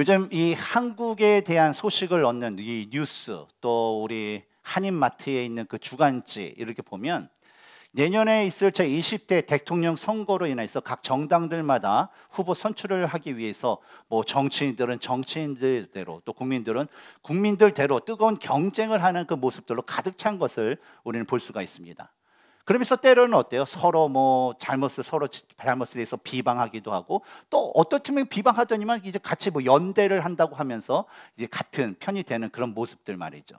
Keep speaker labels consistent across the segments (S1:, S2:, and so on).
S1: 요즘 이 한국에 대한 소식을 얻는 이 뉴스 또 우리 한인마트에 있는 그 주간지 이렇게 보면 내년에 있을 제 20대 대통령 선거로 인해서 각 정당들마다 후보 선출을 하기 위해서 뭐 정치인들은 정치인들대로 또 국민들은 국민들대로 뜨거운 경쟁을 하는 그 모습들로 가득 찬 것을 우리는 볼 수가 있습니다. 그러면서 때로는 어때요? 서로 뭐 잘못을 서로 잘못에 대해서 비방하기도 하고 또어떻팀 비방하더니만 이제 같이 뭐 연대를 한다고 하면서 이제 같은 편이 되는 그런 모습들 말이죠.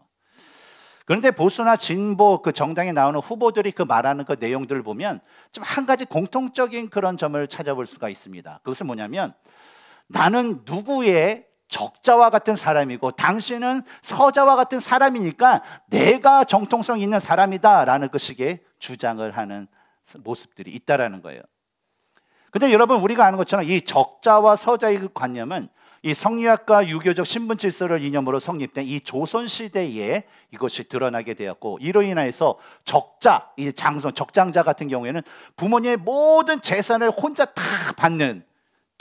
S1: 그런데 보수나 진보 그 정당에 나오는 후보들이 그 말하는 그 내용들을 보면 좀 한 가지 공통적인 그런 점을 찾아볼 수가 있습니다. 그것은 뭐냐면 나는 누구의 적자와 같은 사람이고 당신은 서자와 같은 사람이니까 내가 정통성 있는 사람이다라는 그 식의 주장을 하는 모습들이 있다라는 거예요. 근데 여러분 우리가 아는 것처럼 이 적자와 서자의 그 관념은 이 성리학과 유교적 신분 질서를 이념으로 성립된 이 조선 시대에 이것이 드러나게 되었고 이로 인해서 적자, 이 장손 적장자 같은 경우에는 부모님의 모든 재산을 혼자 다 받는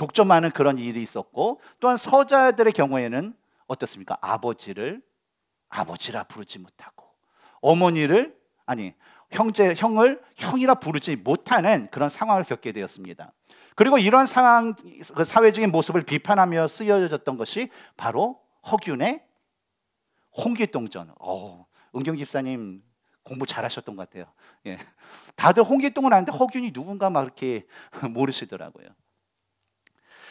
S1: 독점하는 그런 일이 있었고 또한 서자들의 경우에는 어떻습니까? 아버지를 아버지라 부르지 못하고 어머니를 아니 형제 형을 형이라 부르지 못하는 그런 상황을 겪게 되었습니다. 그리고 이러 상황 그 사회적인 모습을 비판하며 쓰여졌던 것이 바로 허균의 홍길동전. 어, 은경 집사님 공부 잘하셨던 것 같아요. 예. 다들 홍길동을 아는데 허균이 누군가 막 이렇게 모르시더라고요.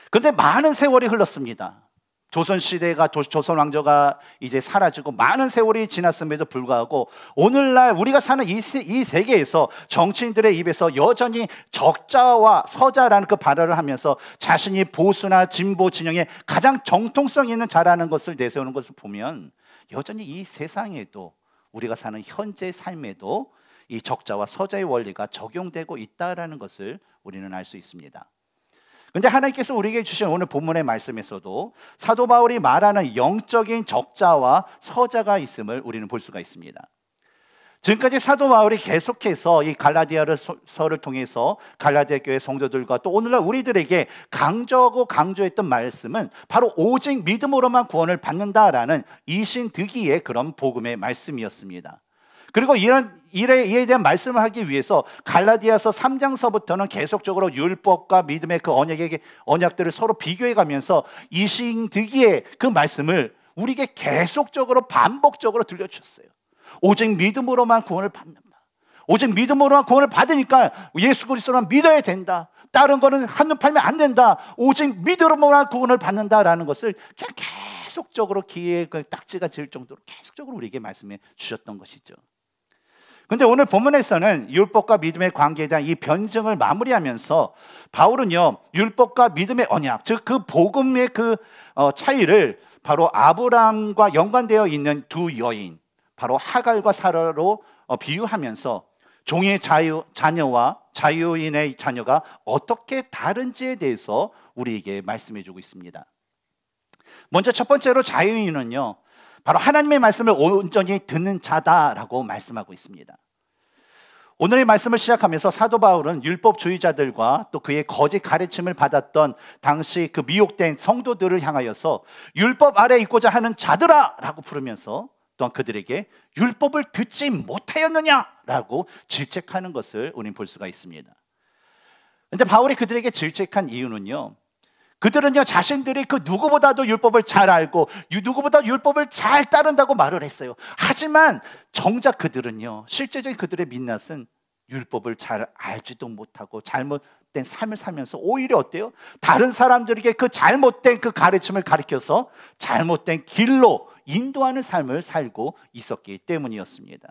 S1: 그런데 많은 세월이 흘렀습니다. 조선 시대가 조선 왕조가 이제 사라지고 많은 세월이 지났음에도 불구하고 오늘날 우리가 사는 이, 세, 이 세계에서 정치인들의 입에서 여전히 적자와 서자라는 그 발언을 하면서 자신이 보수나 진보 진영의 가장 정통성 있는 자라는 것을 내세우는 것을 보면 여전히 이 세상에도 우리가 사는 현재 삶에도 이 적자와 서자의 원리가 적용되고 있다라는 것을 우리는 알 수 있습니다. 근데 하나님께서 우리에게 주신 오늘 본문의 말씀에서도 사도 바울이 말하는 영적인 적자와 서자가 있음을 우리는 볼 수가 있습니다. 지금까지 사도 바울이 계속해서 이 갈라디아서를 통해서 갈라디아 교회 성도들과 또 오늘날 우리들에게 강조하고 강조했던 말씀은 바로 오직 믿음으로만 구원을 받는다라는 이신득이의 그런 복음의 말씀이었습니다. 그리고 이런 일에, 대한 말씀을 하기 위해서 갈라디아서 3장서부터는 계속적으로 율법과 믿음의 그 언약의 언약들을 서로 비교해 가면서 이신득이의 그 말씀을 우리에게 계속적으로 반복적으로 들려주셨어요. 오직 믿음으로만 구원을 받는다. 오직 믿음으로만 구원을 받으니까 예수 그리스도만 믿어야 된다. 다른 거는 한눈 팔면 안 된다. 오직 믿음으로만 구원을 받는다라는 것을 계속적으로 기의 그 딱지가 질 정도로 계속적으로 우리에게 말씀해 주셨던 것이죠. 근데 오늘 본문에서는 율법과 믿음의 관계에 대한 이 변증을 마무리하면서 바울은요, 율법과 믿음의 언약, 즉 그 복음의 그 어, 차이를 바로 아브라함과 연관되어 있는 두 여인, 바로 하갈과 사라로 어, 비유하면서 종의 자유, 자녀와 자유인의 자녀가 어떻게 다른지에 대해서 우리에게 말씀해 주고 있습니다. 먼저 첫 번째로 자유인은요, 바로 하나님의 말씀을 온전히 듣는 자다라고 말씀하고 있습니다. 오늘의 말씀을 시작하면서 사도 바울은 율법주의자들과 또 그의 거짓 가르침을 받았던 당시 그 미혹된 성도들을 향하여서 율법 아래 있고자 하는 자들아! 라고 부르면서 또한 그들에게 율법을 듣지 못하였느냐! 라고 질책하는 것을 우린 볼 수가 있습니다. 근데 바울이 그들에게 질책한 이유는요, 그들은요 자신들이 그 누구보다도 율법을 잘 알고 누구보다 율법을 잘 따른다고 말을 했어요. 하지만 정작 그들은요 실제적인 그들의 민낯은 율법을 잘 알지도 못하고 잘못된 삶을 살면서 오히려 어때요? 다른 사람들에게 그 잘못된 그 가르침을 가르켜서 잘못된 길로 인도하는 삶을 살고 있었기 때문이었습니다.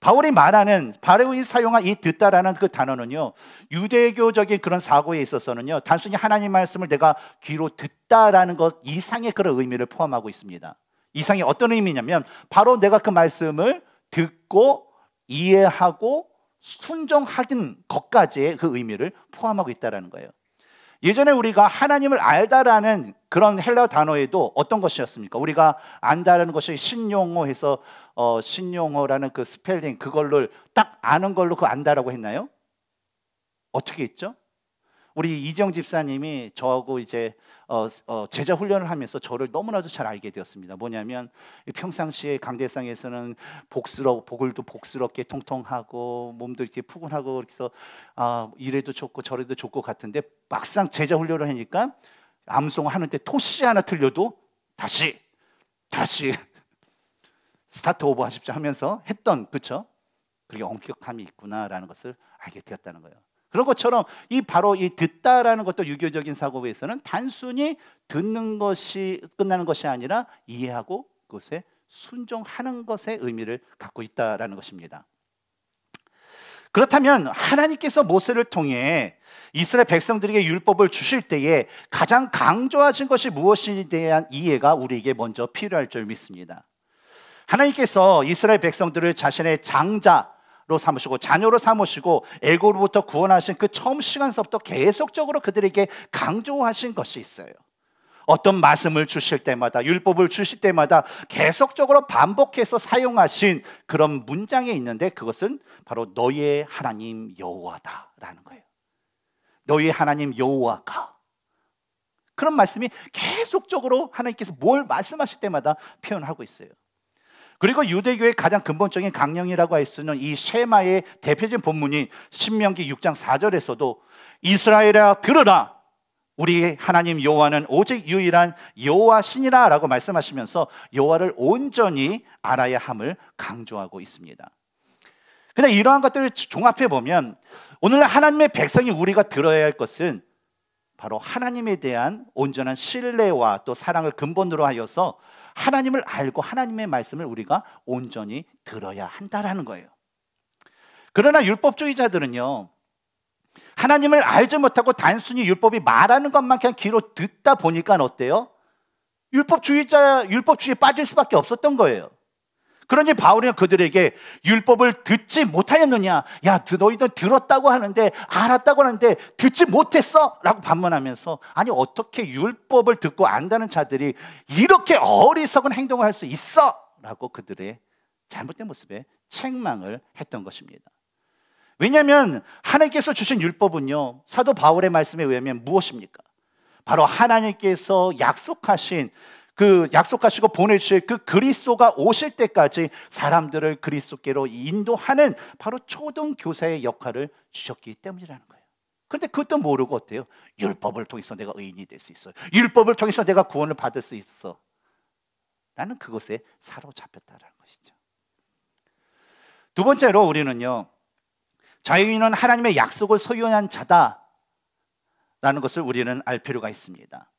S1: 바울이 말하는 바울이 사용한 이 듣다라는 그 단어는요 유대교적인 그런 사고에 있어서는요 단순히 하나님 말씀을 내가 귀로 듣다라는 것 이상의 그런 의미를 포함하고 있습니다. 이상이 어떤 의미냐면 바로 내가 그 말씀을 듣고 이해하고 순종하긴 것까지의 그 의미를 포함하고 있다라는 거예요. 예전에 우리가 하나님을 알다라는 그런 헬라 단어에도 어떤 것이었습니까? 우리가 안다라는 것이 신용어에서 어, 신용어라는 그 스펠링 그걸로 딱 아는 걸로 그 안다라고 했나요? 어떻게 했죠? 우리 이정 집사님이 저하고 이제 어, 어, 제자 훈련을 하면서 저를 너무나도 잘 알게 되었습니다. 뭐냐면 평상시에 강대상에서는 복스러 복을도 복스럽게 통통하고 몸도 이렇게 푸근하고 그래서 아, 이래도 좋고 저래도 좋고 같은데 막상 제자 훈련을 하니까 암송 하는데 토시 하나 틀려도 다시 다시 스타트 오버 하십시오 하면서 했던 그쵸? 그게 엄격함이 있구나라는 것을 알게 되었다는 거예요. 그런 것처럼 이 바로 이 듣다라는 것도 유교적인 사고에서는 단순히 듣는 것이 끝나는 것이 아니라 이해하고 그것에 순종하는 것의 의미를 갖고 있다라는 것입니다. 그렇다면 하나님께서 모세를 통해 이스라엘 백성들에게 율법을 주실 때에 가장 강조하신 것이 무엇인지에 대한 이해가 우리에게 먼저 필요할 줄 믿습니다. 하나님께서 이스라엘 백성들을 자신의 장자로 삼으시고 자녀로 삼으시고 애고로부터 구원하신 그 처음 시간서부터 계속적으로 그들에게 강조하신 것이 있어요. 어떤 말씀을 주실 때마다 율법을 주실 때마다 계속적으로 반복해서 사용하신 그런 문장이 있는데 그것은 바로 너희의 하나님 여호와다라는 거예요. 너희의 하나님 여호와가 그런 말씀이 계속적으로 하나님께서 뭘 말씀하실 때마다 표현하고 있어요. 그리고 유대교의 가장 근본적인 강령이라고 할 수 있는 이 쉐마의 대표적인 본문인 신명기 6장 4절에서도 이스라엘아 들으라 우리 하나님 여호와는 오직 유일한 여호와 신이라라고 말씀하시면서 여호와를 온전히 알아야 함을 강조하고 있습니다. 근데 이러한 것들을 종합해 보면 오늘 하나님의 백성이 우리가 들어야 할 것은 바로 하나님에 대한 온전한 신뢰와 또 사랑을 근본으로 하여서 하나님을 알고 하나님의 말씀을 우리가 온전히 들어야 한다라는 거예요. 그러나 율법주의자들은요. 하나님을 알지 못하고 단순히 율법이 말하는 것만 그냥 귀로 듣다 보니까 어때요? 율법주의자 율법주의에 빠질 수밖에 없었던 거예요. 그러니 바울이 그들에게 율법을 듣지 못하였느냐? 야, 너희들 들었다고 하는데, 알았다고 하는데, 듣지 못했어? 라고 반문하면서, 아니, 어떻게 율법을 듣고 안다는 자들이 이렇게 어리석은 행동을 할 수 있어? 라고 그들의 잘못된 모습에 책망을 했던 것입니다. 왜냐하면 하나님께서 주신 율법은요 사도 바울의 말씀에 의하면 무엇입니까? 바로 하나님께서 약속하신 그 약속하시고 보내실그 그리스도가 오실 때까지 사람들을 그리스도께로 인도하는 바로 초등교사의 역할을 주셨기 때문이라는 거예요. 그런데 그것도 모르고 어때요? 율법을 통해서 내가 의인이 될 수 있어요. 율법을 통해서 내가 구원을 받을 수 있어. 나는 그것에 사로잡혔다라는 것이죠. 두 번째로 우리는요. 자유인은 하나님의 약속을 소유한 자다라는 것을 우리는 알 필요가 있습니다.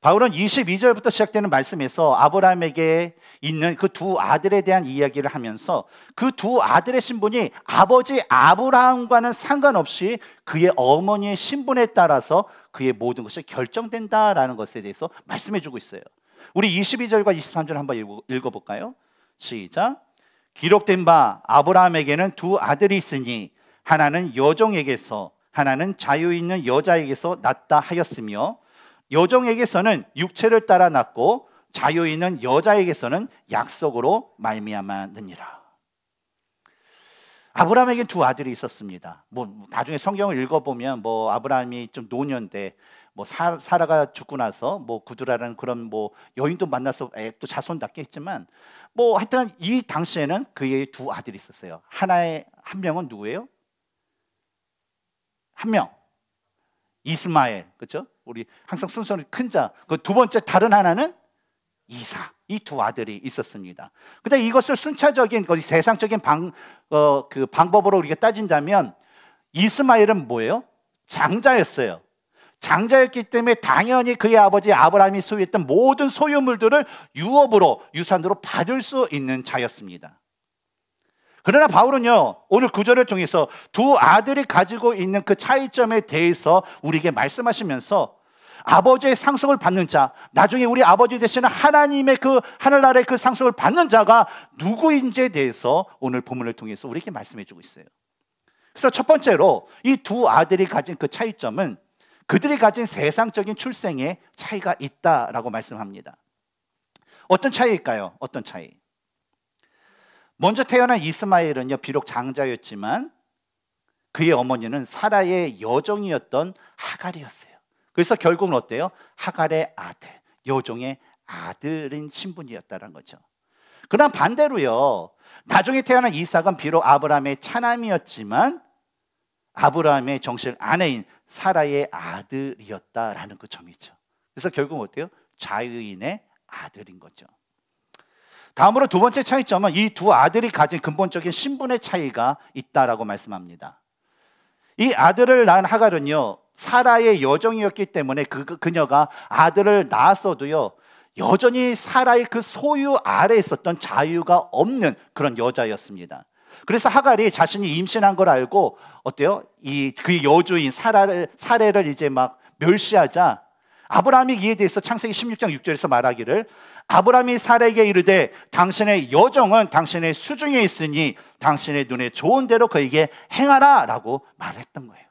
S1: 바울은 22절부터 시작되는 말씀에서 아브라함에게 있는 그 두 아들에 대한 이야기를 하면서 그 두 아들의 신분이 아버지 아브라함과는 상관없이 그의 어머니의 신분에 따라서 그의 모든 것이 결정된다라는 것에 대해서 말씀해 주고 있어요. 우리 22절과 23절 한번 읽어 볼까요? 시작. 기록된 바 아브라함에게는 두 아들이 있으니 하나는 여종에게서 하나는 자유 있는 여자에게서 낳다 하였으며 여종에게서는 육체를 따라 낳고 자유인은 여자에게서는 약속으로 말미암았느니라. 아브라함에게 두 아들이 있었습니다. 뭐 나중에 성경을 읽어보면 뭐 아브라함이 좀 노년데 뭐 사, 사라가 죽고 나서 뭐 구두라는 그런 뭐 여인도 만나서 또 자손 낳게 했지만 뭐 하여튼 이 당시에는 그의 두 아들이 있었어요. 하나의 한 명은 누구예요? 한 명 이스마엘 그렇죠? 우리 항상 순서는 큰 자. 그 두 번째 다른 하나는 이사. 이 두 아들이 있었습니다. 근데 이것을 순차적인 세상적인 방, 어, 그 방법으로 우리가 따진다면 이스마엘은 뭐예요? 장자였어요. 장자였기 때문에 당연히 그의 아버지 아브라함이 소유했던 모든 소유물들을 유업으로 유산으로 받을 수 있는 자였습니다. 그러나 바울은요 오늘 구절을 통해서 두 아들이 가지고 있는 그 차이점에 대해서 우리에게 말씀하시면서 아버지의 상속을 받는 자, 나중에 우리 아버지 되시는 하나님의 그 하늘나라의 그 상속을 받는 자가 누구인지에 대해서 오늘 본문을 통해서 우리에게 말씀해 주고 있어요. 그래서 첫 번째로 이 두 아들이 가진 그 차이점은 그들이 가진 세상적인 출생의 차이가 있다라고 말씀합니다. 어떤 차이일까요? 어떤 차이? 먼저 태어난 이스마엘은요, 비록 장자였지만 그의 어머니는 사라의 여정이었던 하갈이었어요. 그래서 결국은 어때요? 하갈의 아들, 여종의 아들인 신분이었다는 거죠. 그러나 반대로요. 나중에 태어난 이삭은 비록 아브라함의 차남이었지만 아브라함의 정식 아내인 사라의 아들이었다라는 그 점이죠. 그래서 결국 어때요? 자유인의 아들인 거죠. 다음으로 두 번째 차이점은 이 두 아들이 가진 근본적인 신분의 차이가 있다라고 말씀합니다. 이 아들을 낳은 하갈은요 사라의 여정이었기 때문에 그, 그 그녀가 아들을 낳았어도요. 여전히 사라의 그 소유 아래 있었던 자유가 없는 그런 여자였습니다. 그래서 하갈이 자신이 임신한 걸 알고 어때요? 이 그 여주인 사라를 사례를 이제 막 멸시하자 아브라함이 이에 대해서 창세기 16장 6절에서 말하기를 아브라함이 사라에게 이르되 당신의 여정은 당신의 수중에 있으니 당신의 눈에 좋은 대로 그에게 행하라라고 말했던 거예요.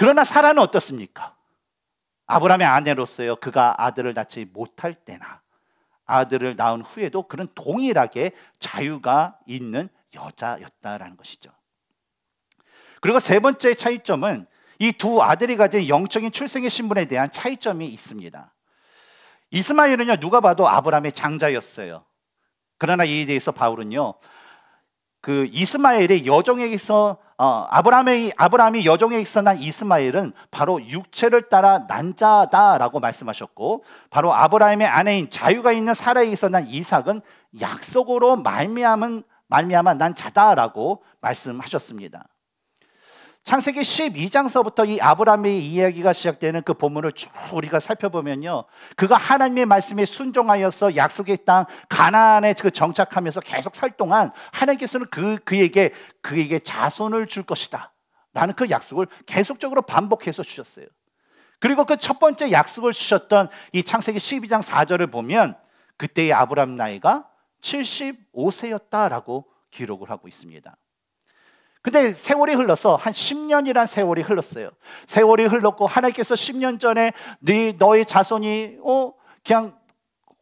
S1: 그러나 사라는 어떻습니까? 아브라함의 아내로서요, 그가 아들을 낳지 못할 때나 아들을 낳은 후에도 그런 동일하게 자유가 있는 여자였다라는 것이죠. 그리고 세 번째 차이점은 이 두 아들이 가진 영적인 출생의 신분에 대한 차이점이 있습니다. 이스마엘은요, 누가 봐도 아브라함의 장자였어요. 그러나 이에 대해서 바울은요, 그 이스마엘의 여종에게서 어, 아브라함의 아브라함이 여종에 있어난 이스마엘은 바로 육체를 따라 난자다라고 말씀하셨고 바로 아브라함의 아내인 자유가 있는 사라에 있어난 이삭은 약속으로 말미암은 말미암아 난 자다라고 말씀하셨습니다. 창세기 12장서부터 이 아브라함의 이야기가 시작되는 그 본문을 쭉 우리가 살펴보면요. 그가 하나님의 말씀에 순종하여서 약속의 땅 가나안에 그 정착하면서 계속 살 동안 하나님께서는 그 그에게 그에게 자손을 줄 것이다. 라는 그 약속을 계속적으로 반복해서 주셨어요. 그리고 그 첫 번째 약속을 주셨던 이 창세기 12장 4절을 보면 그때의 아브라함 나이가 75세였다라고 기록을 하고 있습니다. 근데 세월이 흘렀어. 한 10년이란 세월이 흘렀어요. 세월이 흘렀고 하나님께서 10년 전에 네 너의 자손이 어 그냥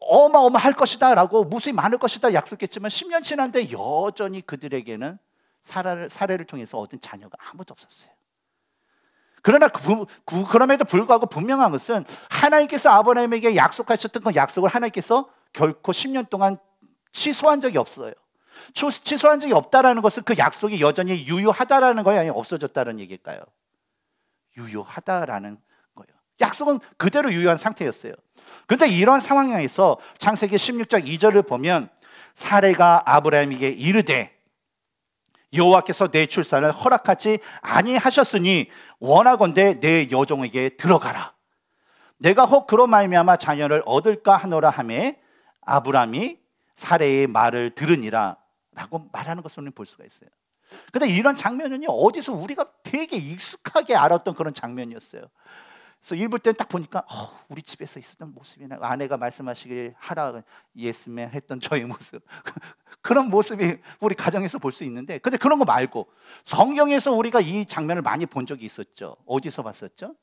S1: 어마어마할 것이다라고 무수히 많을 것이다 약속했지만 10년 지난데 여전히 그들에게는 사례를, 사례를 통해서 얻은 자녀가 아무도 없었어요. 그러나 그, 그 그럼에도 불구하고 분명한 것은 하나님께서 아버님에게 약속하셨던 그 약속을 하나님께서 결코 10년 동안 취소한 적이 없어요. 취소한 적이 없다라는 것은 그 약속이 여전히 유효하다라는 거예요, 아니면 없어졌다는 얘기일까요? 유효하다라는 거예요. 약속은 그대로 유효한 상태였어요. 그런데 이런 상황에서 창세기 16장 2절을 보면 사례가 아브라함에게 이르되 여호와께서 내 출산을 허락하지 아니하셨으니 원하건대 내 여종에게 들어가라. 내가 혹 그로 말미암아 자녀를 얻을까 하노라 함에 아브라함이 사례의 말을 들으니라. 라고 말하는 것을 우리는 볼 수가 있어요. 근데 이런 장면은요, 어디서 우리가 되게 익숙하게 알았던 그런 장면이었어요. 그래서 읽을 때는 딱 보니까 어, 우리 집에서 있었던 모습이나 아내가 말씀하시길 하라 예스맨 했던 저의 모습 그런 모습이 우리 가정에서 볼 수 있는데 근데 그런 거 말고 성경에서 우리가 이 장면을 많이 본 적이 있었죠 어디서 봤었죠?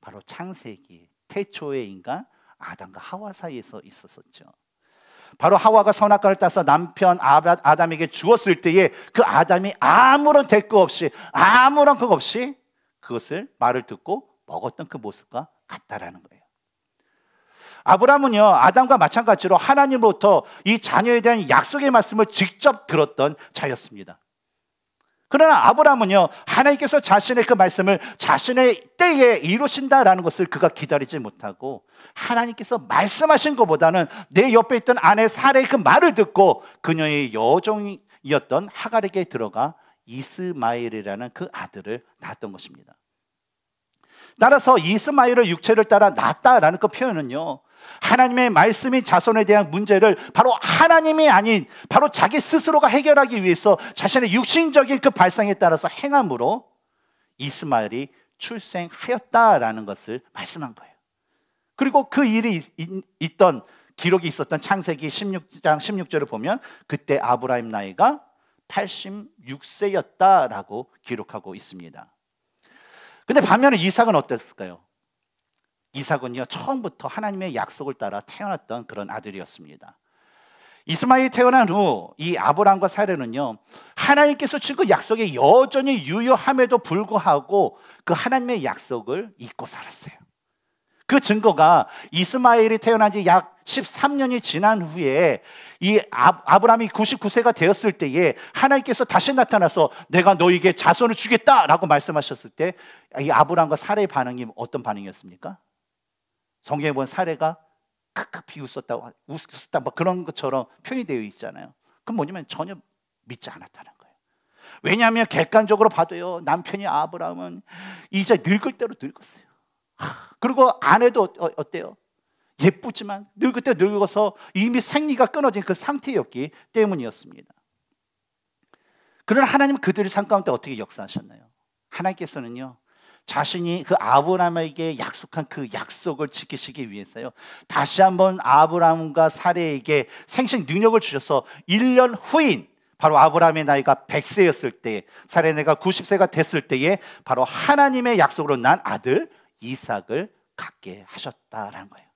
S1: 바로 창세기 태초의 인간 아담과 하와 사이에서 있었었죠 바로 하와가 선악과를 따서 남편 아담에게 주었을 때에 그 아담이 아무런 대꾸 없이 아무런 그 없이 그것을 말을 듣고 먹었던 그 모습과 같다라는 거예요. 아브라함은요 아담과 마찬가지로 하나님으로부터 이 자녀에 대한 약속의 말씀을 직접 들었던 자였습니다. 그러나 아브라함은요, 하나님께서 자신의 그 말씀을 자신의 때에 이루신다라는 것을 그가 기다리지 못하고 하나님께서 말씀하신 것보다는 내 옆에 있던 아내 사례의 그 말을 듣고 그녀의 여종이었던 하갈에게 들어가 이스마엘이라는 그 아들을 낳았던 것입니다. 따라서 이스마엘을 육체를 따라 낳았다라는 그 표현은요, 하나님의 말씀이 자손에 대한 문제를 바로 하나님이 아닌 바로 자기 스스로가 해결하기 위해서 자신의 육신적인 그 발상에 따라서 행함으로 이스마엘이 출생하였다라는 것을 말씀한 거예요. 그리고 그 일이 있던 기록이 있었던 창세기 16장 16절을 보면 그때 아브라임 나이가 86세였다라고 기록하고 있습니다. 근데 반면에 이삭은 어땠을까요? 이삭은요 처음부터 하나님의 약속을 따라 태어났던 그런 아들이었습니다. 이스마엘이 태어난 후 이 아브라함과 사례는요 하나님께서 준그 약속에 여전히 유효함에도 불구하고 그 하나님의 약속을 잊고 살았어요. 그 증거가 이스마엘이 태어난 지 약 13년이 지난 후에 이 아브라함이 99세가 되었을 때에 하나님께서 다시 나타나서 내가 너에게 자손을 주겠다라고 말씀하셨을 때 이 아브라함과 사례의 반응이 어떤 반응이었습니까? 성경에 본 사례가 크크비 웃었다고 웃었다 뭐 그런 것처럼 표현이 되어 있잖아요. 그럼 뭐냐면 전혀 믿지 않았다는 거예요. 왜냐하면 객관적으로 봐도요 남편이 아브라함은 이제 늙을 때로 늙었어요. 그리고 아내도 어, 때요 예쁘지만 늙을 때 늙어서 이미 생리가 끊어진 그 상태였기 때문이었습니다. 그러나 하나님 그들의 상 가운데 어떻게 역사하셨나요? 하나님께서는요 자신이 그 아브라함에게 약속한 그 약속을 지키시기 위해서요. 다시 한번 아브라함과 사례에게 생식 능력을 주셔서 1년 후인 바로 아브라함의 나이가 100세였을 때 사례네가 90세가 됐을 때에 바로 하나님의 약속으로 난 아들 이삭을 갖게 하셨다라는 거예요.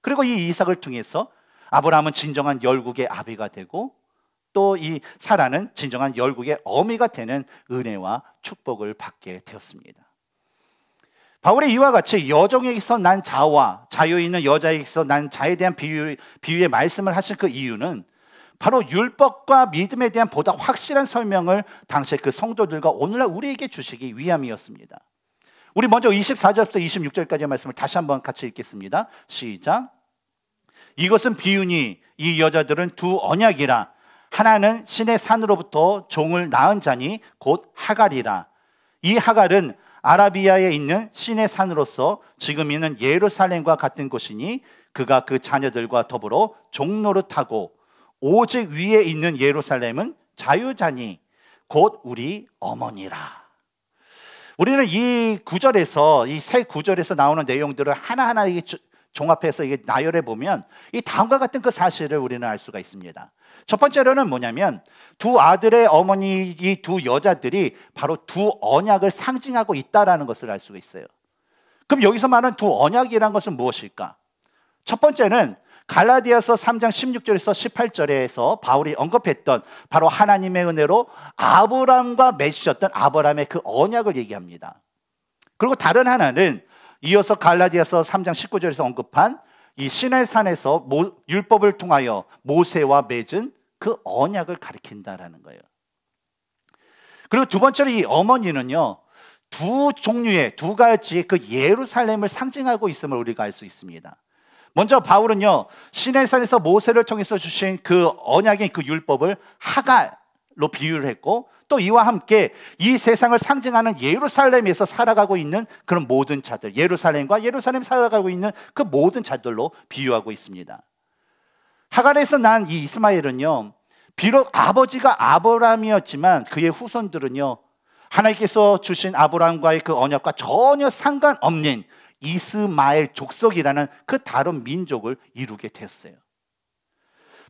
S1: 그리고 이 이삭을 통해서 아브라함은 진정한 열국의 아비가 되고 또 이 사라는 진정한 열국의 어미가 되는 은혜와 축복을 받게 되었습니다. 바울의 이와 같이 여정에서 난 자와 자유 있는 여자에서 난 자에 대한 비유, 비유의 말씀을 하신 그 이유는 바로 율법과 믿음에 대한 보다 확실한 설명을 당시의 그 성도들과 오늘날 우리에게 주시기 위함이었습니다. 우리 먼저 24절부터 26절까지의 말씀을 다시 한번 같이 읽겠습니다. 시작. 이것은 비유니 이 여자들은 두 언약이라 하나는 신의 산으로부터 종을 낳은 자니 곧 하갈이라 이 하갈은 아라비아에 있는 신의 산으로서 지금 있는 예루살렘과 같은 곳이니 그가 그 자녀들과 더불어 종로를 타고 오직 위에 있는 예루살렘은 자유자니 곧 우리 어머니라. 우리는 이 구절에서 이 세 구절에서 나오는 내용들을 하나하나 종합해서 이게 나열해 보면 이 다음과 같은 그 사실을 우리는 알 수가 있습니다. 첫 번째로는 뭐냐면 두 아들의 어머니 이 두 여자들이 바로 두 언약을 상징하고 있다라는 것을 알 수가 있어요. 그럼 여기서 말하는 두 언약이란 것은 무엇일까? 첫 번째는 갈라디아서 3장 16절에서 18절에서 바울이 언급했던 바로 하나님의 은혜로 아브람과 맺으셨던 아브람의 그 언약을 얘기합니다. 그리고 다른 하나는 이어서 갈라디아서 3장 19절에서 언급한 이 신의 산에서 모, 율법을 통하여 모세와 맺은 그 언약을 가리킨다라는 거예요. 그리고 두 번째로 이 어머니는요. 두 종류의 두 가지의 그 예루살렘을 상징하고 있음을 우리가 알 수 있습니다. 먼저 바울은요. 신의 산에서 모세를 통해서 주신 그 언약의 그 율법을 하갈로 비유를 했고 또 이와 함께 이 세상을 상징하는 예루살렘에서 살아가고 있는 그런 모든 자들, 예루살렘과 예루살렘 살아가고 있는 그 모든 자들로 비유하고 있습니다. 하갈에서 난 이 이스마엘은요, 비록 아버지가 아브라함이었지만 그의 후손들은요, 하나님께서 주신 아브라함과의 그 언약과 전혀 상관없는 이스마엘 족속이라는 그 다른 민족을 이루게 되었어요.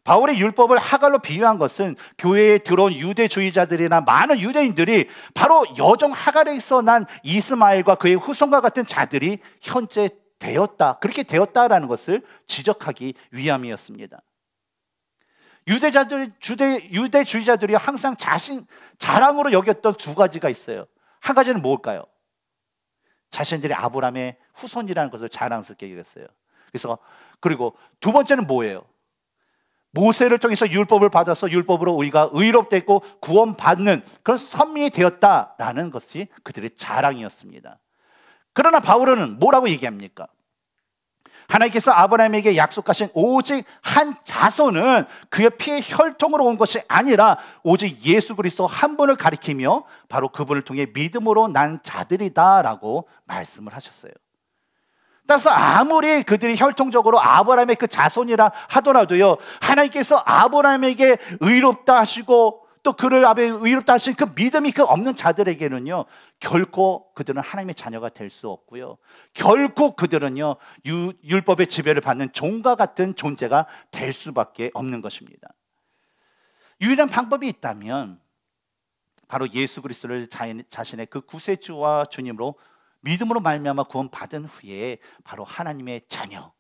S1: 바울의 율법을 하갈로 비유한 것은 교회에 들어온 유대주의자들이나 많은 유대인들이 바로 여정 하갈에 있어 난 이스마엘과 그의 후손과 같은 자들이 현재 되었다. 그렇게 되었다라는 것을 지적하기 위함이었습니다. 유대자들, 주대, 유대주의자들이 항상 자신, 자랑으로 여겼던 두 가지가 있어요. 한 가지는 뭘까요? 자신들이 아브라함의 후손이라는 것을 자랑스럽게 여겼어요. 그래서, 그리고 두 번째는 뭐예요? 모세를 통해서 율법을 받아서 율법으로 우리가 의롭됐고 구원받는 그런 선민이 되었다라는 것이 그들의 자랑이었습니다. 그러나 바울은 뭐라고 얘기합니까? 하나님께서 아브라함에게 약속하신 오직 한 자손은 그의 피의 혈통으로 온 것이 아니라 오직 예수 그리스도 한 분을 가리키며 바로 그분을 통해 믿음으로 난 자들이다라고 말씀을 하셨어요. 따라서 아무리 그들이 혈통적으로 아브라함의 그 자손이라 하더라도요 하나님께서 아브라함에게 의롭다 하시고 또 그를 아베 의롭다 하신 그 믿음이 그 없는 자들에게는요 결코 그들은 하나님의 자녀가 될 수 없고요 결코 그들은요 유, 율법의 지배를 받는 종과 같은 존재가 될 수밖에 없는 것입니다 유일한 방법이 있다면 바로 예수 그리스도를 자신의 그 구세주와 주님으로 믿음으로 말미암아 구원받은 후에 바로 하나님의 자녀,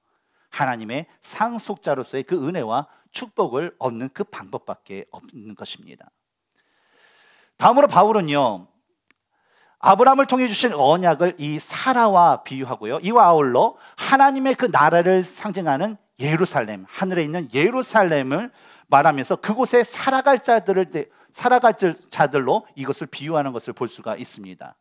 S1: 하나님의 상속자로서의 그 은혜와 축복을 얻는 그 방법밖에 없는 것입니다. 다음으로 바울은요. 아브라함을 통해 주신 언약을 이 사라와 비유하고요. 이와 아울러 하나님의 그 나라를 상징하는 예루살렘, 하늘에 있는 예루살렘을 말하면서 그곳에 살아갈 자들을 살아갈 자들로 이것을 비유하는 것을 볼 수가 있습니다.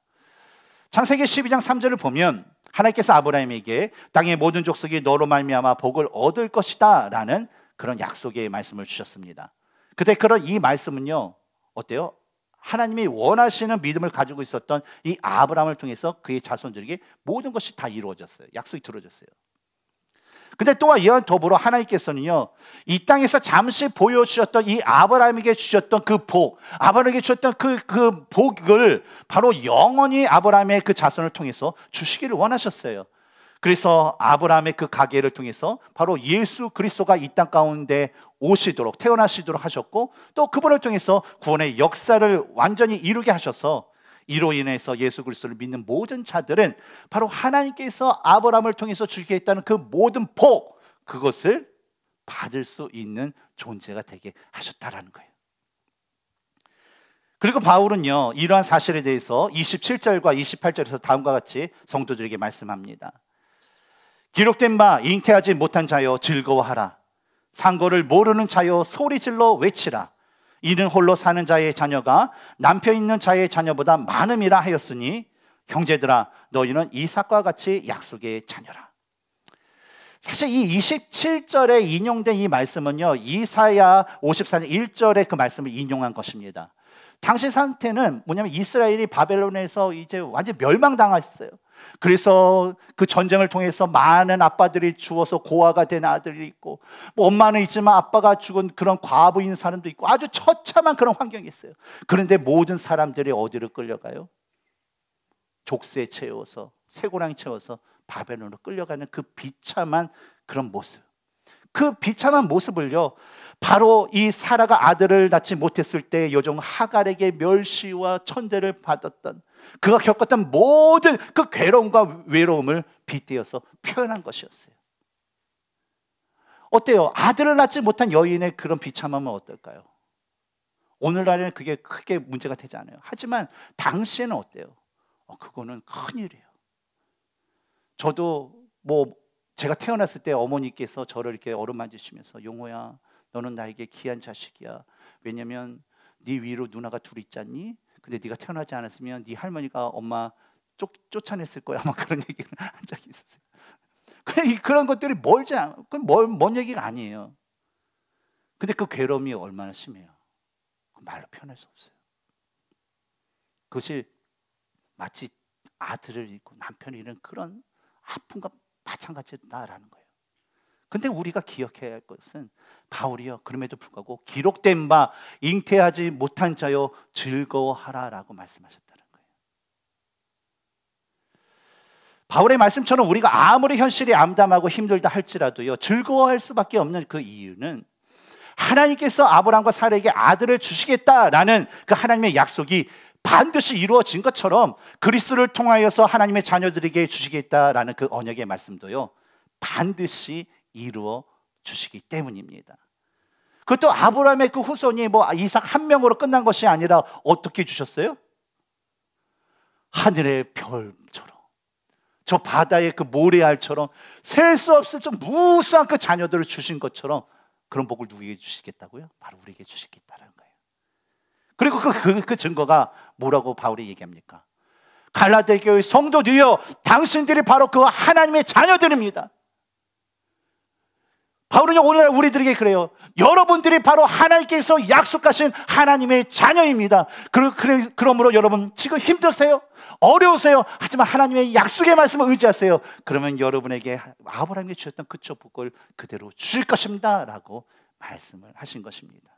S1: 창세기 12장 3절을 보면 하나님께서 아브라함에게 땅의 모든 족속이 너로 말미암아 복을 얻을 것이다라는 그런 약속의 말씀을 주셨습니다. 그때 그런 이 말씀은요 어때요? 하나님이 원하시는 믿음을 가지고 있었던 이 아브라함을 통해서 그의 자손들에게 모든 것이 다 이루어졌어요. 약속이 들어졌어요. 근데 또한 이와 더불어 하나님께서는요, 이 땅에서 잠시 보여주셨던 이 아브라함에게 주셨던 그 복, 아브라함에게 주셨던 그, 그 복을 바로 영원히 아브라함의 그 자손을 통해서 주시기를 원하셨어요. 그래서 아브라함의 그 가계를 통해서 바로 예수 그리스도가 이 땅 가운데 오시도록 태어나시도록 하셨고 또 그분을 통해서 구원의 역사를 완전히 이루게 하셔서 이로 인해서 예수 그리스도를 믿는 모든 자들은 바로 하나님께서 아브라함을 통해서 주시겠다는 그 모든 복 그것을 받을 수 있는 존재가 되게 하셨다라는 거예요. 그리고 바울은요, 이러한 사실에 대해서 27절과 28절에서 다음과 같이 성도들에게 말씀합니다. 기록된 바 잉태하지 못한 자여 즐거워하라. 상고를 모르는 자여 소리질러 외치라. 이는 홀로 사는 자의 자녀가 남편 있는 자의 자녀보다 많음이라 하였으니 형제들아 너희는 이삭과 같이 약속의 자녀라. 사실 이 27절에 인용된 이 말씀은요. 이사야 54년 1절에 그 말씀을 인용한 것입니다. 당시 상태는 뭐냐면 이스라엘이 바벨론에서 이제 완전 멸망당했어요. 그래서 그 전쟁을 통해서 많은 아빠들이 죽어서 고아가 된 아들이 있고 뭐 엄마는 있지만 아빠가 죽은 그런 과부인 사람도 있고 아주 처참한 그런 환경이 있어요. 그런데 모든 사람들이 어디로 끌려가요? 족쇄 채워서 쇠고랑 채워서 바벨론으로 끌려가는 그 비참한 그런 모습. 그 비참한 모습을요. 바로 이 사라가 아들을 낳지 못했을 때 요정 하갈에게 멸시와 천대를 받았던 그가 겪었던 모든 그 괴로움과 외로움을 빗대어서 표현한 것이었어요. 어때요? 아들을 낳지 못한 여인의 그런 비참함은 어떨까요? 오늘날에는 그게 크게 문제가 되지 않아요. 하지만 당시에는 어때요? 어, 그거는 큰일이에요. 저도 뭐 제가 태어났을 때 어머니께서 저를 이렇게 어루만지시면서 용호야 너는 나에게 귀한 자식이야. 왜냐면 네 위로 누나가 둘 있잖니? 근데 네가 태어나지 않았으면 네 할머니가 엄마 쫓, 쫓아냈을 거야. 아 그런 얘기를 한 적이 있었어요. 그래, 그런 것들이 멀지 않, 그건 멀, 먼 얘기가 아니에요. 근데 그 괴로움이 얼마나 심해요. 그 말로 표현할 수 없어요. 그것이 마치 아들을 잃고 남편을 잃은 그런 아픔과 마찬가지다라는 거예요. 근데 우리가 기억해야 할 것은 바울이요. 그럼에도 불구하고 기록된 바 잉태하지 못한 자여 즐거워하라라고 말씀하셨다는 거예요. 바울의 말씀처럼 우리가 아무리 현실이 암담하고 힘들다 할지라도요. 즐거워할 수밖에 없는 그 이유는 하나님께서 아브라함과 사라에게 아들을 주시겠다라는 그 하나님의 약속이 반드시 이루어진 것처럼 그리스도를 통하여서 하나님의 자녀들에게 주시겠다라는 그 언약의 말씀도요. 반드시 이루어 주시기 때문입니다. 그것도 아브라함의 그 후손이 뭐 이삭 한 명으로 끝난 것이 아니라 어떻게 주셨어요? 하늘의 별처럼 저 바다의 그 모래알처럼 셀 수 없을 좀 무수한 그 자녀들을 주신 것처럼 그런 복을 누구에게 주시겠다고요? 바로 우리에게 주시겠다는 거예요. 그리고 그, 그, 그 증거가 뭐라고 바울이 얘기합니까? 갈라디교의성도들이 당신들이 바로 그 하나님의 자녀들입니다. 바울은요 오늘 날 우리들에게 그래요. 여러분들이 바로 하나님께서 약속하신 하나님의 자녀입니다. 그러, 그래, 그러므로 여러분 지금 힘드세요? 어려우세요? 하지만 하나님의 약속의 말씀을 의지하세요. 그러면 여러분에게 아브라함이 주셨던 그 축복을 그대로 주실 것입니다라고 말씀을 하신 것입니다.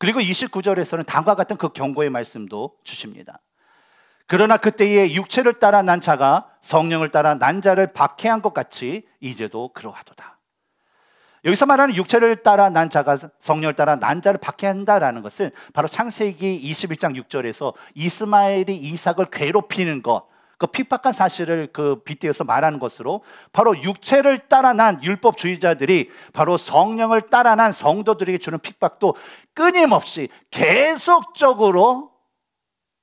S1: 그리고 29절에서는 당과 같은 그 경고의 말씀도 주십니다. 그러나 그때에 육체를 따라 난 자가 성령을 따라 난 자를 박해한 것 같이 이제도 그러하도다. 여기서 말하는 육체를 따라 난 자가 성령을 따라 난 자를 박해한다라는 것은 바로 창세기 21장 6절에서 이스마엘이 이삭을 괴롭히는 것, 그 핍박한 사실을 그 빗대어서 말하는 것으로 바로 육체를 따라 난 율법주의자들이 바로 성령을 따라 난 성도들에게 주는 핍박도 끊임없이 계속적으로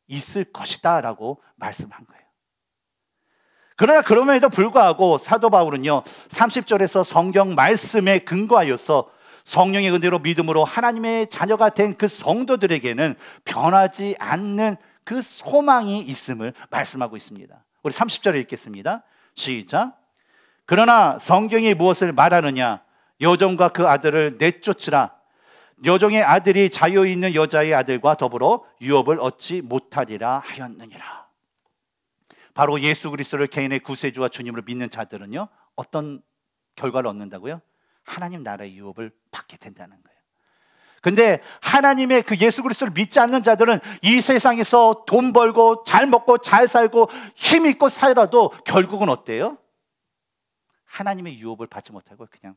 S1: 있을 것이다 라고 말씀한 거예요. 그러나 그럼에도 불구하고 사도 바울은요, 30절에서 성경 말씀에 근거하여서 성령의 은혜로 믿음으로 하나님의 자녀가 된 그 성도들에게는 변하지 않는 그 소망이 있음을 말씀하고 있습니다. 우리 30절을 읽겠습니다. 시작. 그러나 성경이 무엇을 말하느냐? 여정과그 아들을 내쫓으라. 여종의 아들이 자유 있는 여자의 아들과 더불어 유업을 얻지 못하리라 하였느니라. 바로 예수 그리스도를 개인의 구세주와 주님으로 믿는 자들은요. 어떤 결과를 얻는다고요? 하나님 나라의 유업을 받게 된다는 거예요. 근데 하나님의 그 예수 그리스도를 믿지 않는 자들은 이 세상에서 돈 벌고 잘 먹고 잘 살고 힘 있고 살아도 결국은 어때요? 하나님의 유업을 받지 못하고 그냥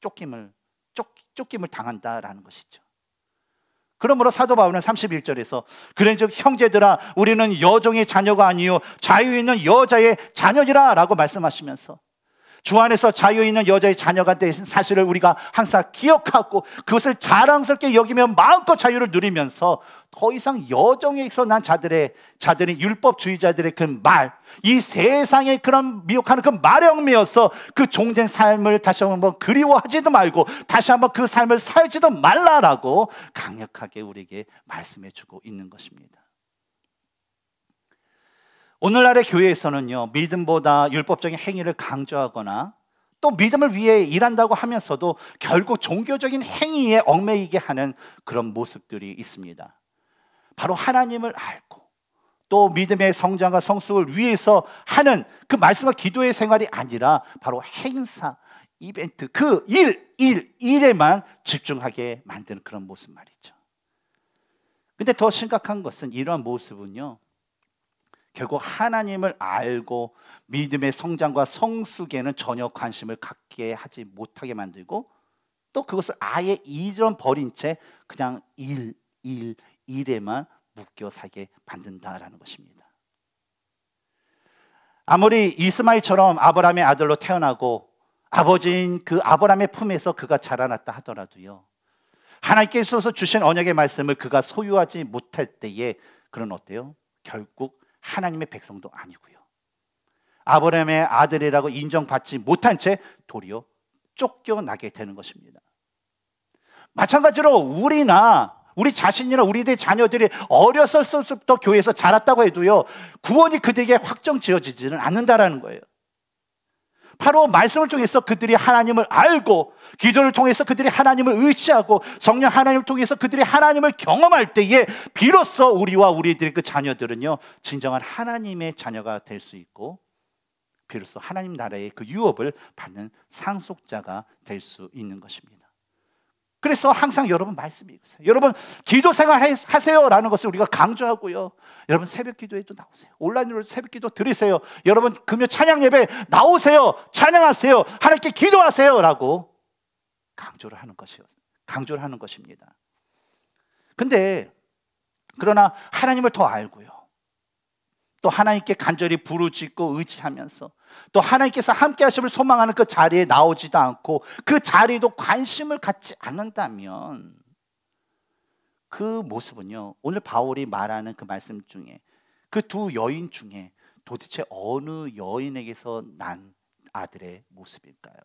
S1: 쫓김을 쫓, 쫓김을 당한다라는 것이죠. 그러므로 사도 바울은 31절에서 그런즉 형제들아 우리는 여종의 자녀가 아니요 자유 있는 여자의 자녀니라라고 말씀하시면서 주 안에서 자유 있는 여자의 자녀가 되신 사실을 우리가 항상 기억하고 그것을 자랑스럽게 여기며 마음껏 자유를 누리면서 더 이상 여정에 있어 난 자들의 자들의 율법주의자들의 그 말, 이 세상의 그런 미혹하는 그 마령미어서 그 종된 삶을 다시 한번 그리워하지도 말고 다시 한번 그 삶을 살지도 말라라고 강력하게 우리에게 말씀해주고 있는 것입니다. 오늘날의 교회에서는요, 믿음보다 율법적인 행위를 강조하거나 또 믿음을 위해 일한다고 하면서도 결국 종교적인 행위에 얽매이게 하는 그런 모습들이 있습니다. 바로 하나님을 알고 또 믿음의 성장과 성숙을 위해서 하는 그 말씀과 기도의 생활이 아니라 바로 행사, 이벤트, 그 일, 일, 일에만 집중하게 만드는 그런 모습 말이죠. 근데 더 심각한 것은 이러한 모습은요, 결국 하나님을 알고 믿음의 성장과 성숙에는 전혀 관심을 갖게 하지 못하게 만들고 또 그것을 아예 이전 버린 채 그냥 일, 일, 일에만 묶여 살게 만든다라는 것입니다. 아무리 이스마일처럼 아브라함의 아들로 태어나고 아버지인 그 아브라함의 품에서 그가 자라났다 하더라도요. 하나님께서 주신 언약의 말씀을 그가 소유하지 못할 때에 그런 어때요? 결국 하나님의 백성도 아니고요. 아브라함의 아들이라고 인정받지 못한 채 도리어 쫓겨나게 되는 것입니다. 마찬가지로 우리나 우리 자신이나 우리들 자녀들이 어렸을 때부터 교회에서 자랐다고 해도요 구원이 그들에게 확정 지어지지는 않는다라는 거예요. 바로 말씀을 통해서 그들이 하나님을 알고 기도를 통해서 그들이 하나님을 의지하고 성령 하나님을 통해서 그들이 하나님을 경험할 때에 비로소 우리와 우리들의 그 자녀들은요 진정한 하나님의 자녀가 될 수 있고 비로소 하나님 나라의 그 유업을 받는 상속자가 될 수 있는 것입니다. 그래서 항상 여러분 말씀 이으세요 여러분 기도 생활 하세요라는 것을 우리가 강조하고요. 여러분 새벽 기도에도 나오세요. 온라인으로 새벽 기도 드리세요. 여러분 금요 찬양 예배 나오세요. 찬양하세요. 하나님께 기도하세요라고 강조를 하는 것이요. 강조를 하는 것입니다. 근데 그러나 하나님을 더 알고요. 또 하나님께 간절히 부르짖고 의지하면서 또 하나님께서 함께 하심을 소망하는 그 자리에 나오지도 않고 그 자리도 관심을 갖지 않는다면 그 모습은요. 오늘 바울이 말하는 그 말씀 중에 그 두 여인 중에 도대체 어느 여인에게서 난 아들의 모습일까요?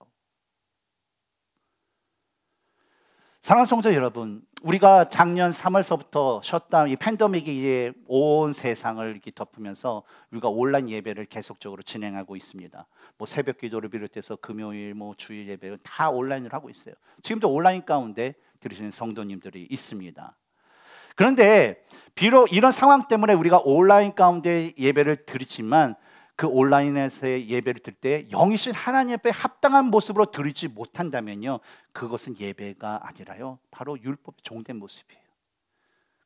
S1: 사랑하는 성도 여러분, 우리가 작년 3월서부터 셧다운 이 팬데믹이 이제 온 세상을 이렇게 덮으면서 우리가 온라인 예배를 계속적으로 진행하고 있습니다. 뭐 새벽 기도를 비롯해서 금요일 뭐 주일 예배를 다 온라인으로 하고 있어요. 지금도 온라인 가운데 들으시는 성도님들이 있습니다. 그런데 비록 이런 상황 때문에 우리가 온라인 가운데 예배를 드리지만 그 온라인에서의 예배를 드릴 때 영이신 하나님 앞에 합당한 모습으로 드리지 못한다면요. 그것은 예배가 아니라요. 바로 율법 종된 모습이에요.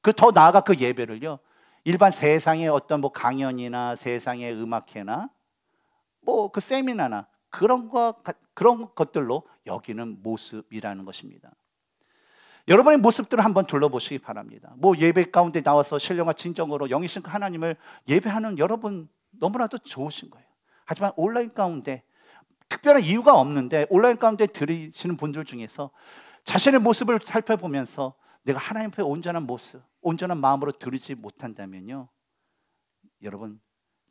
S1: 그 더 나아가 그 예배를요. 일반 세상의 어떤 뭐 강연이나 세상의 음악회나 뭐 그 세미나나 그런 것 그런 것들로 여기는 모습이라는 것입니다. 여러분의 모습들을 한번 둘러보시기 바랍니다. 뭐 예배 가운데 나와서 신령과 진정으로 영이신 그 하나님을 예배하는 여러분 너무나도 좋으신 거예요. 하지만 온라인 가운데 특별한 이유가 없는데 온라인 가운데 들으시는 분들 중에서 자신의 모습을 살펴보면서 내가 하나님 앞에 온전한 모습, 온전한 마음으로 들으지 못한다면요. 여러분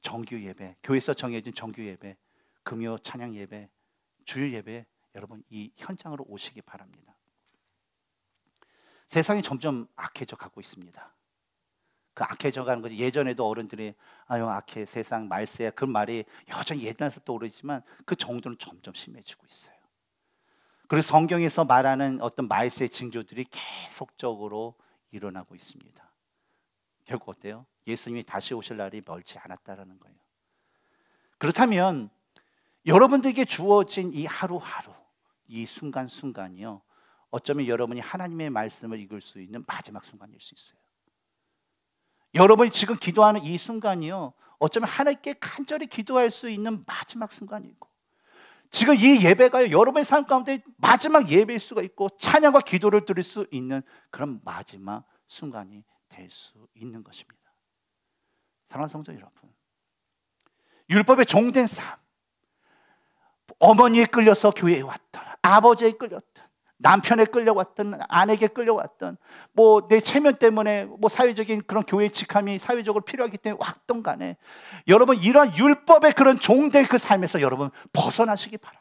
S1: 정규 예배, 교회에서 정해진 정규 예배, 금요 찬양 예배, 주일 예배 여러분 이 현장으로 오시기 바랍니다. 세상이 점점 악해져 가고 있습니다. 그 악해져 가는 거지. 예전에도 어른들이 아유 악해 세상 말세야 그 말이 여전히 옛날에서 떠오르지만 그 정도는 점점 심해지고 있어요. 그리고 성경에서 말하는 어떤 말세의 징조들이 계속적으로 일어나고 있습니다. 결국 어때요? 예수님이 다시 오실 날이 멀지 않았다라는 거예요. 그렇다면 여러분들에게 주어진 이 하루하루, 이 순간순간이요. 어쩌면 여러분이 하나님의 말씀을 읽을 수 있는 마지막 순간일 수 있어요. 여러분이 지금 기도하는 이 순간이요. 어쩌면 하나님께 간절히 기도할 수 있는 마지막 순간이고 지금 이예배가 여러분의 삶 가운데 마지막 예배일 수가 있고 찬양과 기도를 드릴 수 있는 그런 마지막 순간이 될 수 있는 것입니다. 사랑하는 성도 여러분. 율법의 종된 삶. 어머니에 끌려서 교회에 왔더라. 아버지에 끌렸다. 남편에 끌려왔던 아내에게 끌려왔던 뭐 내 체면 때문에 뭐 사회적인 그런 교회 직함이 사회적으로 필요하기 때문에 왔던 간에 여러분 이러한 율법의 그런 종대 그 삶에서 여러분 벗어나시기 바랍니다.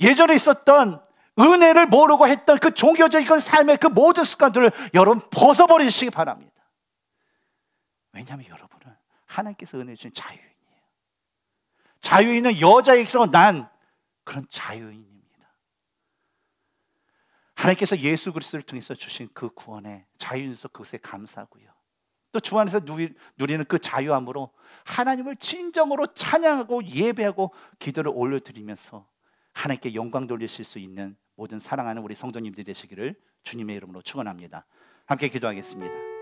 S1: 예전에 있었던 은혜를 모르고 했던 그 종교적인 삶의 그 모든 습관들을 여러분 벗어버리시기 바랍니다. 왜냐하면 여러분은 하나님께서 은혜 주신 자유인이에요. 자유인은 여자의 익성은 난 그런 자유인이에요. 하나님께서 예수 그리스도를 통해서 주신 그구원의 자유인서 그것에 감사하고요. 또 주 안에서 누리, 누리는 그 자유함으로 하나님을 진정으로 찬양하고 예배하고 기도를 올려드리면서 하나님께 영광 돌리실 수 있는 모든 사랑하는 우리 성도님들 되시기를 주님의 이름으로 축원합니다. 함께 기도하겠습니다.